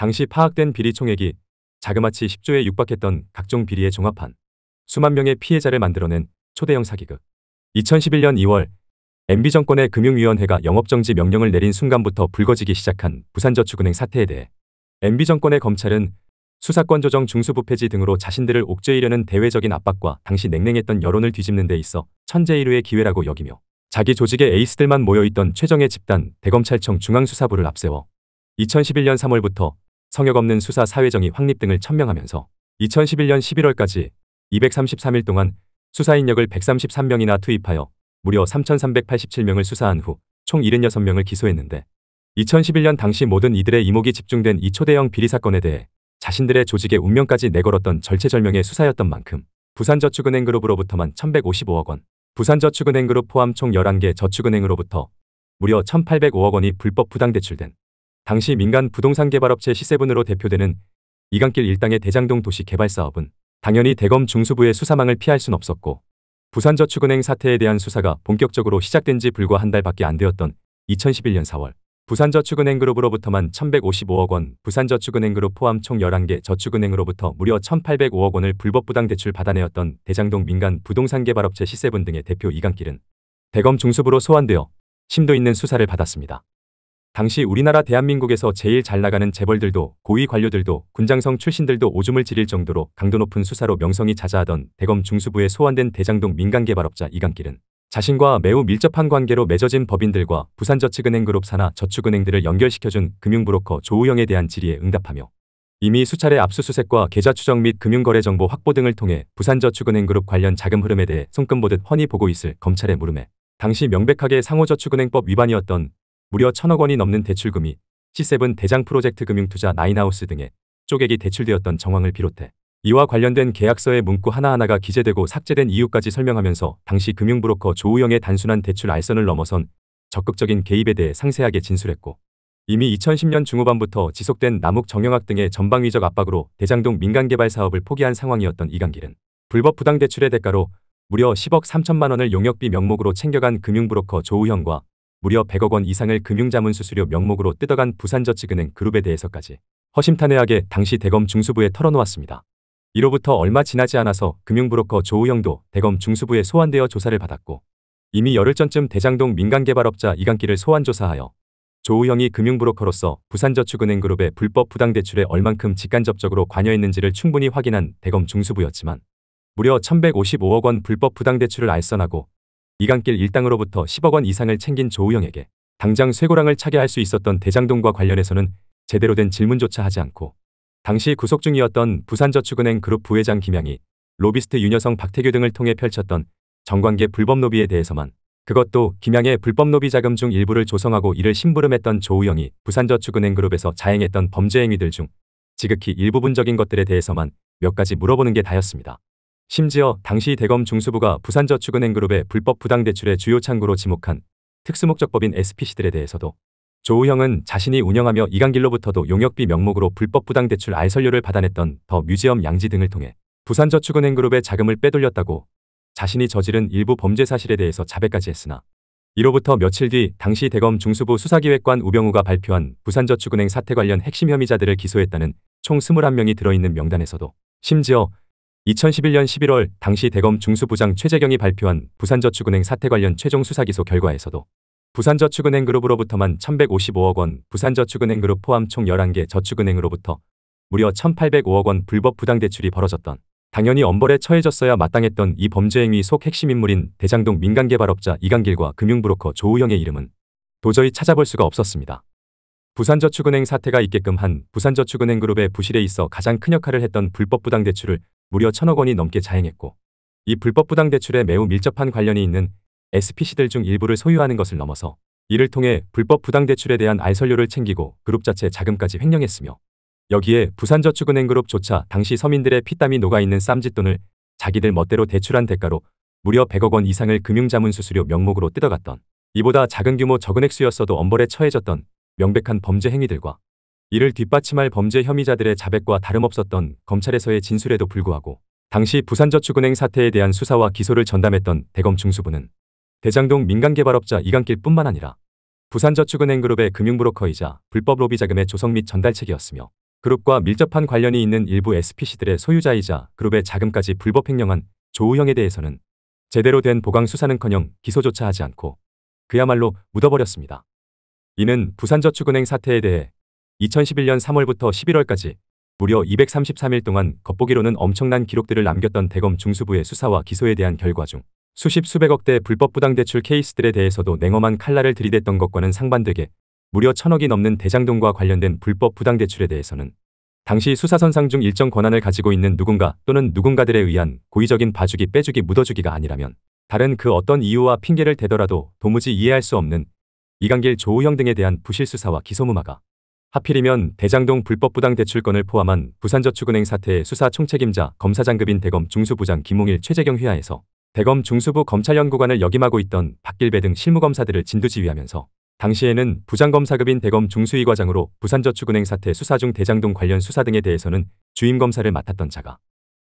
당시 파악된 비리 총액이 자그마치 10조에 육박했던 각종 비리에 종합한 수만 명의 피해자를 만들어낸 초대형 사기극. 2011년 2월 MB정권의 금융위원회가 영업정지 명령을 내린 순간부터 불거지기 시작한 부산저축은행 사태에 대해 MB정권의 검찰은 수사권 조정 중수부 폐지 등으로 자신들을 옥죄이려는 대외적인 압박과 당시 냉랭했던 여론을 뒤집는 데 있어 천재일우의 기회라고 여기며 자기 조직의 에이스들만 모여있던 최정의 집단 대검찰청 중앙수사부를 앞세워 2011년 3월부터 성역 없는 수사 사회정의 확립 등을 천명하면서 2011년 11월까지 233일 동안 수사인력을 133명이나 투입하여 무려 3,387명을 수사한 후 총 76명을 기소했는데 2011년 당시 모든 이들의 이목이 집중된 이 초대형 비리 사건에 대해 자신들의 조직의 운명까지 내걸었던 절체절명의 수사였던 만큼 부산저축은행 그룹으로부터만 1,155억 원, 부산저축은행 그룹 포함 총 11개 저축은행으로부터 무려 1,805억 원이 불법 부당 대출된 당시 민간 부동산 개발업체 시세븐으로 대표되는 이강길 일당의 대장동 도시 개발 사업은 당연히 대검 중수부의 수사망을 피할 순 없었고 부산저축은행 사태에 대한 수사가 본격적으로 시작된 지 불과 한 달밖에 안 되었던 2011년 4월 부산저축은행 그룹으로부터만 1,155억 원, 부산저축은행 그룹 포함 총 11개 저축은행으로부터 무려 1,805억 원을 불법 부당 대출 받아내었던 대장동 민간 부동산 개발업체 시세븐 등의 대표 이강길은 대검 중수부로 소환되어 심도 있는 수사를 받았습니다. 당시 우리나라 대한민국에서 제일 잘 나가는 재벌들도 고위 관료들도 군장성 출신들도 오줌을 지릴 정도로 강도 높은 수사로 명성이 자자하던 대검 중수부에 소환된 대장동 민간개발업자 이강길은 자신과 매우 밀접한 관계로 맺어진 법인들과 부산저축은행그룹 산하 저축은행들을 연결시켜준 금융브로커 조우영에 대한 질의에 응답하며 이미 수차례 압수수색과 계좌 추적 및 금융거래 정보 확보 등을 통해 부산저축은행그룹 관련 자금 흐름에 대해 손금 보듯 훤히 보고 있을 검찰의 물음에 당시 명백하게 상호저축은행법 위반이었던 무려 천억 원이 넘는 대출금이 C7 대장 프로젝트 금융투자 나인하우스 등에 쪼개기 대출되었던 정황을 비롯해 이와 관련된 계약서의 문구 하나하나가 기재되고 삭제된 이유까지 설명하면서 당시 금융브로커 조우영의 단순한 대출 알선을 넘어선 적극적인 개입에 대해 상세하게 진술했고 이미 2010년 중후반부터 지속된 남욱 정영학 등의 전방위적 압박으로 대장동 민간개발 사업을 포기한 상황이었던 이강길은 불법 부당대출의 대가로 무려 10억 3천만 원을 용역비 명목으로 챙겨간 금융브로커 조우형과 무려 100억 원 이상을 금융자문 수수료 명목으로 뜯어간 부산저축은행 그룹에 대해서까지 허심탄회하게 당시 대검 중수부에 털어놓았습니다. 이로부터 얼마 지나지 않아서 금융브로커 조우영도 대검 중수부에 소환되어 조사를 받았고 이미 열흘 전쯤 대장동 민간개발업자 이강기를 소환조사하여 조우형이 금융브로커로서 부산저축은행 그룹의 불법 부당대출에 얼만큼 직간접적으로 관여했는지를 충분히 확인한 대검 중수부였지만 무려 1155억 원 불법 부당대출을 알선하고 이강길 일당으로부터 10억 원 이상을 챙긴 조우영에게 당장 쇠고랑을 차게 할 수 있었던 대장동과 관련해서는 제대로 된 질문조차 하지 않고 당시 구속 중이었던 부산저축은행 그룹 부회장 김양이 로비스트 윤여성 박태규 등을 통해 펼쳤던 정관계 불법 노비에 대해서만 그것도 김양의 불법 노비 자금 중 일부를 조성하고 이를 심부름했던 조우영이 부산저축은행 그룹에서 자행했던 범죄 행위들 중 지극히 일부분적인 것들에 대해서만 몇 가지 물어보는 게 다였습니다. 심지어 당시 대검 중수부가 부산저축은행그룹의 불법 부당대출의 주요 창구로 지목한 특수목적법인 SPC들에 대해서도 조우형은 자신이 운영하며 이강길로부터도 용역비 명목으로 불법 부당대출 알선료를 받아냈던 더 뮤지엄 양지 등을 통해 부산저축은행그룹의 자금을 빼돌렸다고 자신이 저지른 일부 범죄 사실에 대해서 자백까지 했으나 이로부터 며칠 뒤 당시 대검 중수부 수사기획관 우병우가 발표한 부산저축은행 사태 관련 핵심 혐의자들을 기소했다는 총 21명이 들어있는 명단에서도 심지어 2011년 11월 당시 대검 중수부장 최재경이 발표한 부산저축은행 사태 관련 최종 수사기소 결과에서도 부산저축은행 그룹으로부터만 1155억 원, 부산저축은행 그룹 포함 총 11개 저축은행으로부터 무려 1805억 원 불법 부당대출이 벌어졌던 당연히 엄벌에 처해졌어야 마땅했던 이 범죄행위 속 핵심 인물인 대장동 민간개발업자 이강길과 금융브로커 조우영의 이름은 도저히 찾아볼 수가 없었습니다. 부산저축은행 사태가 있게끔 한 부산저축은행 그룹의 부실에 있어 가장 큰 역할을 했던 불법 부당대출을 무려 천억 원이 넘게 자행했고 이 불법 부당 대출에 매우 밀접한 관련이 있는 SPC들 중 일부를 소유하는 것을 넘어서 이를 통해 불법 부당 대출에 대한 알선료를 챙기고 그룹 자체 자금까지 횡령했으며 여기에 부산저축은행그룹조차 당시 서민들의 피땀이 녹아있는 쌈짓돈을 자기들 멋대로 대출한 대가로 무려 100억 원 이상을 금융자문 수수료 명목으로 뜯어갔던 이보다 작은 규모 적은 액수였어도 엄벌에 처해졌던 명백한 범죄 행위들과 이를 뒷받침할 범죄 혐의자들의 자백과 다름없었던 검찰에서의 진술에도 불구하고 당시 부산저축은행 사태에 대한 수사와 기소를 전담했던 대검 중수부는 대장동 민간개발업자 이강길 뿐만 아니라 부산저축은행 그룹의 금융브로커이자 불법 로비 자금의 조성 및 전달책이었으며 그룹과 밀접한 관련이 있는 일부 SPC들의 소유자이자 그룹의 자금까지 불법 횡령한 조우형에 대해서는 제대로 된 보강 수사는커녕 기소조차 하지 않고 그야말로 묻어버렸습니다. 이는 부산저축은행 사태에 대해 2011년 3월부터 11월까지 무려 233일 동안 겉보기로는 엄청난 기록들을 남겼던 대검 중수부의 수사와 기소에 대한 결과 중 수십 수백억대 불법 부당 대출 케이스들에 대해서도 냉엄한 칼날을 들이댔던 것과는 상반되게 무려 천억이 넘는 대장동과 관련된 불법 부당 대출에 대해서는 당시 수사선상 중 일정 권한을 가지고 있는 누군가 또는 누군가들에 의한 고의적인 봐주기 빼주기 묻어주기가 아니라면 다른 그 어떤 이유와 핑계를 대더라도 도무지 이해할 수 없는 이강길 조우형 등에 대한 부실수사와 기소무마가 하필이면 대장동 불법부당 대출건을 포함한 부산저축은행 사태의 수사 총책임자 검사장급인 대검 중수부장 김홍일 최재경 휘하에서 대검 중수부 검찰연구관을 역임하고 있던 박길배 등 실무검사들을 진두지휘하면서 당시에는 부장검사급인 대검 중수위과장으로 부산저축은행 사태 수사 중 대장동 관련 수사 등에 대해서는 주임검사를 맡았던 자가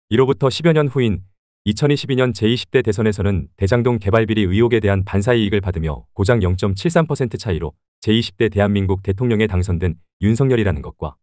이로부터 10여 년 후인 2022년 제20대 대선에서는 대장동 개발비리 의혹에 대한 반사이익을 받으며 고장0.73% 차이로 제20대 대한민국 대통령에 당선된 윤석열이라는 것과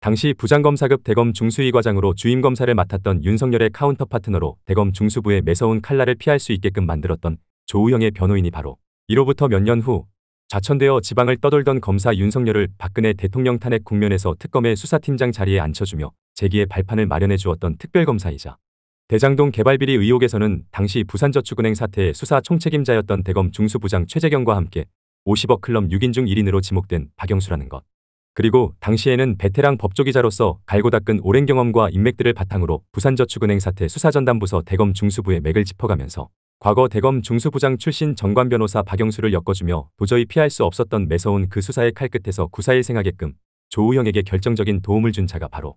당시 부장검사급 대검 중수위과장으로 주임검사를 맡았던 윤석열의 카운터 파트너로 대검 중수부의 매서운 칼날을 피할 수 있게끔 만들었던 조우영의 변호인이 바로 이로부터 몇 년 후 좌천되어 지방을 떠돌던 검사 윤석열을 박근혜 대통령 탄핵 국면에서 특검의 수사팀장 자리에 앉혀주며 재기의 발판을 마련해 주었던 특별검사이자 대장동 개발비리 의혹에서는 당시 부산저축은행 사태의 수사 총책임자였던 대검 중수부장 최재경과 함께 50억 클럽 6인 중 1인으로 지목된 박영수라는 것. 그리고 당시에는 베테랑 법조기자로서 갈고 닦은 오랜 경험과 인맥들을 바탕으로 부산저축은행 사태 수사전담부서 대검 중수부의 맥을 짚어가면서 과거 대검 중수부장 출신 전관 변호사 박영수를 엮어주며 도저히 피할 수 없었던 매서운 그 수사의 칼끝에서 구사일 생하게끔 조우형에게 결정적인 도움을 준 자가 바로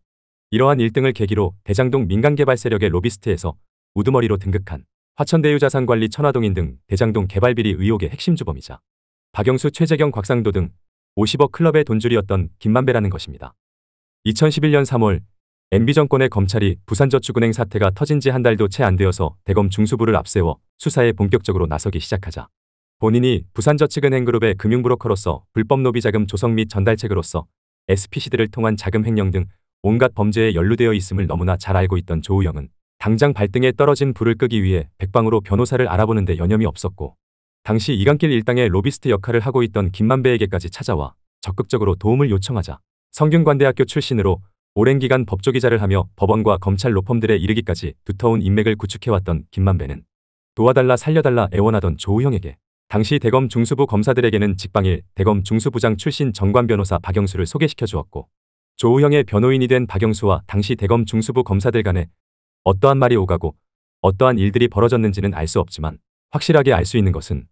이러한 1등을 계기로 대장동 민간개발 세력의 로비스트에서 우두머리로 등극한 화천대유자산관리 천화동인 등 대장동 개발비리 의혹의 핵심 주범이자 박영수, 최재경, 곽상도 등 50억 클럽의 돈줄이었던 김만배라는 것입니다. 2011년 3월 MB정권의 검찰이 부산저축은행 사태가 터진 지 한 달도 채 안 되어서 대검 중수부를 앞세워 수사에 본격적으로 나서기 시작하자 본인이 부산저축은행그룹의 금융브로커로서 불법 노비 자금 조성 및 전달책으로서 SPC들을 통한 자금 횡령 등 온갖 범죄에 연루되어 있음을 너무나 잘 알고 있던 조우영은 당장 발등에 떨어진 불을 끄기 위해 백방으로 변호사를 알아보는데 여념이 없었고 당시 이강길 일당의 로비스트 역할을 하고 있던 김만배에게까지 찾아와 적극적으로 도움을 요청하자 성균관대학교 출신으로 오랜 기간 법조기자를 하며 법원과 검찰 로펌들에 이르기까지 두터운 인맥을 구축해왔던 김만배는 도와달라 살려달라 애원하던 조우형에게 당시 대검 중수부 검사들에게는 직방일 대검 중수부장 출신 정관 변호사 박영수를 소개시켜 주었고 조우형의 변호인이 된 박영수와 당시 대검 중수부 검사들 간에 어떠한 말이 오가고 어떠한 일들이 벌어졌는지는 알 수 없지만 확실하게 알 수 있는 것은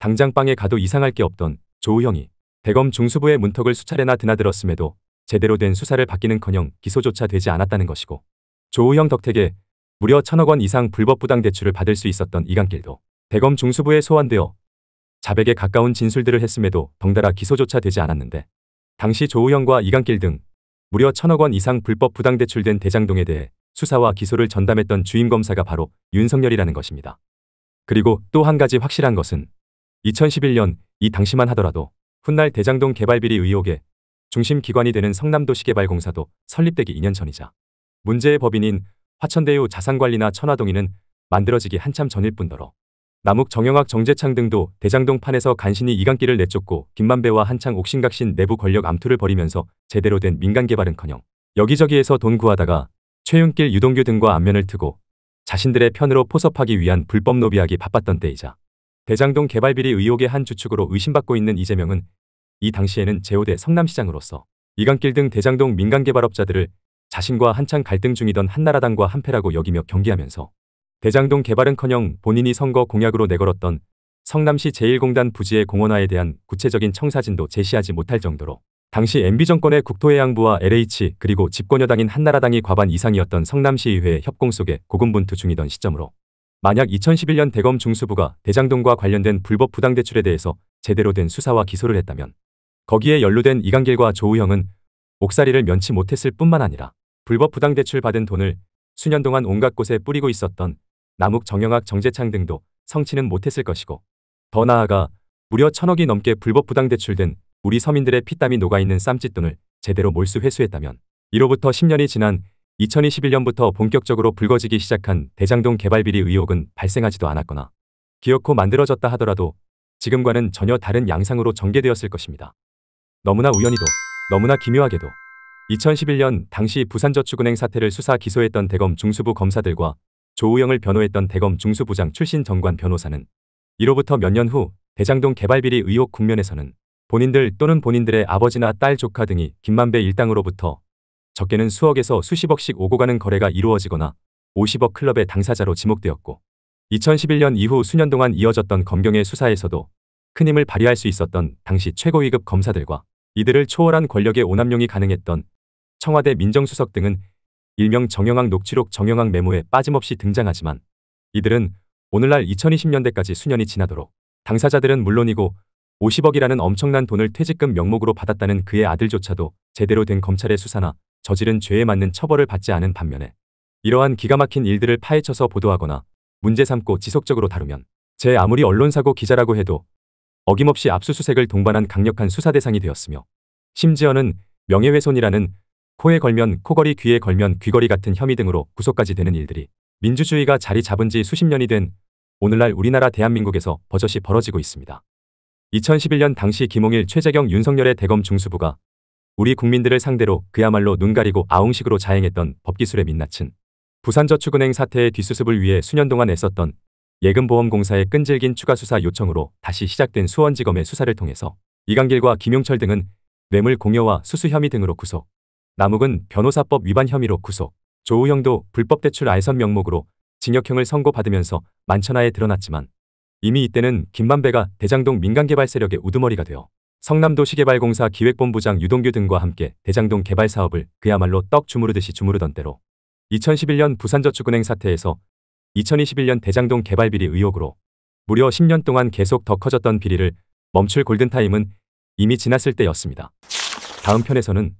당장 빵에 가도 이상할 게 없던 조우형이 대검 중수부의 문턱을 수차례나 드나들었음에도 제대로 된 수사를 받기는커녕 기소조차 되지 않았다는 것이고 조우형 덕택에 무려 천억 원 이상 불법 부당 대출을 받을 수 있었던 이강길도 대검 중수부에 소환되어 자백에 가까운 진술들을 했음에도 덩달아 기소조차 되지 않았는데 당시 조우형과 이강길 등 무려 천억 원 이상 불법 부당 대출된 대장동에 대해 수사와 기소를 전담했던 주임 검사가 바로 윤석열이라는 것입니다. 그리고 또 한 가지 확실한 것은 2011년 이 당시만 하더라도 훗날 대장동 개발비리 의혹에 중심 기관이 되는 성남도시개발공사도 설립되기 2년 전이자 문제의 법인인 화천대유 자산관리나 천화동인은 만들어지기 한참 전일 뿐더러 남욱 정영학 정재창 등도 대장동 판에서 간신히 이간길을 내쫓고 김만배와 한창 옥신각신 내부 권력 암투를 벌이면서 제대로 된 민간 개발은커녕 여기저기에서 돈 구하다가 최윤길 유동규 등과 안면을 트고 자신들의 편으로 포섭하기 위한 불법 노비하기 바빴던 때이자 대장동 개발비리 의혹의 한 주축으로 의심받고 있는 이재명은 이 당시에는 제5대 성남시장으로서 이강길 등 대장동 민간개발업자들을 자신과 한창 갈등 중이던 한나라당과 한패라고 여기며 경계하면서 대장동 개발은커녕 본인이 선거 공약으로 내걸었던 성남시 제1공단 부지의 공원화에 대한 구체적인 청사진도 제시하지 못할 정도로 당시 MB 정권의 국토해양부와 LH 그리고 집권여당인 한나라당이 과반 이상이었던 성남시의회 의 협공 속에 고군분투 중이던 시점으로 만약 2011년 대검 중수부가 대장동과 관련된 불법 부당대출에 대해서 제대로 된 수사와 기소를 했다면 거기에 연루된 이강길과 조우형은 옥살이를 면치 못했을 뿐만 아니라 불법 부당대출 받은 돈을 수년 동안 온갖 곳에 뿌리고 있었던 남욱, 정영학, 정재창 등도 성취는 못했을 것이고 더 나아가 무려 천억이 넘게 불법 부당 대출된 우리 서민들의 피땀이 녹아있는 쌈짓돈을 제대로 몰수 회수했다면 이로부터 10년이 지난 2021년부터 본격적으로 불거지기 시작한 대장동 개발비리 의혹은 발생하지도 않았거나 기어코 만들어졌다 하더라도 지금과는 전혀 다른 양상으로 전개되었을 것입니다. 너무나 우연히도 너무나 기묘하게도 2011년 당시 부산저축은행 사태를 수사 기소했던 대검 중수부 검사들과 조우영을 변호했던 대검 중수부장 출신 정관 변호사는 이로부터 몇 년 후 대장동 개발비리 의혹 국면에서는 본인들 또는 본인들의 아버지나 딸 조카 등이 김만배 일당으로부터 적게는 수억에서 수십억씩 오고 가는 거래가 이루어지거나 50억 클럽의 당사자로 지목되었고 2011년 이후 수년 동안 이어졌던 검경의 수사에서도 큰 힘을 발휘할 수 있었던 당시 최고위급 검사들과 이들을 초월한 권력의 오남용이 가능했던 청와대 민정수석 등은 일명 정영학 녹취록 정영학 메모에 빠짐없이 등장하지만 이들은 오늘날 2020년대까지 수년이 지나도록 당사자들은 물론이고 50억이라는 엄청난 돈을 퇴직금 명목으로 받았다는 그의 아들조차도 제대로 된 검찰의 수사나 저지른 죄에 맞는 처벌을 받지 않은 반면에 이러한 기가 막힌 일들을 파헤쳐서 보도하거나 문제 삼고 지속적으로 다루면 제 아무리 언론사고 기자라고 해도 어김없이 압수수색을 동반한 강력한 수사 대상이 되었으며 심지어는 명예훼손이라는 코에 걸면 코걸이, 귀에 걸면 귀걸이 같은 혐의 등으로 구속까지 되는 일들이 민주주의가 자리 잡은 지 수십 년이 된 오늘날 우리나라 대한민국에서 버젓이 벌어지고 있습니다. 2011년 당시 김홍일, 최재경, 윤석열의 대검 중수부가 우리 국민들을 상대로 그야말로 눈 가리고 아웅식으로 자행했던 법기술의 민낯은 부산저축은행 사태의 뒷수습을 위해 수년 동안 애썼던 예금보험공사의 끈질긴 추가 수사 요청으로 다시 시작된 수원지검의 수사를 통해서 이강길과 김용철 등은 뇌물 공여와 수수 혐의 등으로 구속, 남욱은 변호사법 위반 혐의로 구속, 조우형도 불법 대출 알선 명목으로 징역형을 선고받으면서 만천하에 드러났지만 이미 이때는 김만배가 대장동 민간개발 세력의 우두머리가 되어 성남도시개발공사 기획본부장 유동규 등과 함께 대장동 개발 사업을 그야말로 떡 주무르듯이 주무르던 때로 2011년 부산저축은행 사태에서 2021년 대장동 개발비리 의혹으로 무려 10년 동안 계속 더 커졌던 비리를 멈출 골든타임은 이미 지났을 때였습니다. 다음 편에서는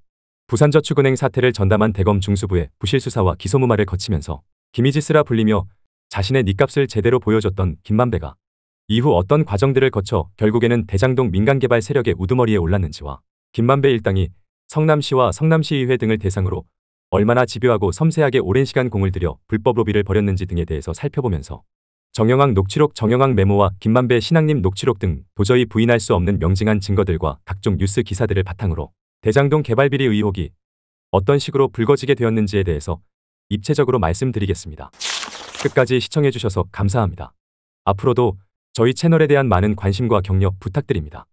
부산저축은행 사태를 전담한 대검 중수부의 부실수사와 기소무마를 거치면서 김이지스라 불리며 자신의 닉값을 제대로 보여줬던 김만배가 이후 어떤 과정들을 거쳐 결국에는 대장동 민간개발 세력의 우두머리에 올랐는지와 김만배 일당이 성남시와 성남시의회 등을 대상으로 얼마나 집요하고 섬세하게 오랜 시간 공을 들여 불법 로비를 벌였는지 등에 대해서 살펴보면서 정영학 녹취록 정영학 메모와 김만배 신앙님 녹취록 등 도저히 부인할 수 없는 명징한 증거들과 각종 뉴스 기사들을 바탕으로 대장동 개발비리 의혹이 어떤 식으로 불거지게 되었는지에 대해서 입체적으로 말씀드리겠습니다. 끝까지 시청해주셔서 감사합니다. 앞으로도 저희 채널에 대한 많은 관심과 격려 부탁드립니다.